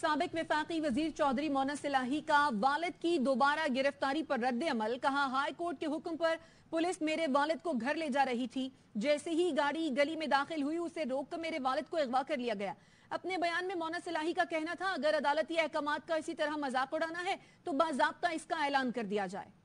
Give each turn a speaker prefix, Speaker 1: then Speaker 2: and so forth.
Speaker 1: सबक विफाकी वजीर चौधरी मोना सिलाही का वालद की दोबारा गिरफ्तारी पर रद्द अमल कहा हाई कोर्ट के हुक्म पर पुलिस मेरे वालद को घर ले जा रही थी जैसे ही गाड़ी गली में दाखिल हुई उसे रोक कर मेरे वालद को अगवा कर लिया गया अपने बयान में मोना सिलाही का कहना था अगर अदालती अहकाम का इसी तरह मजाक उड़ाना है तो बाबा इसका ऐलान कर दिया जाए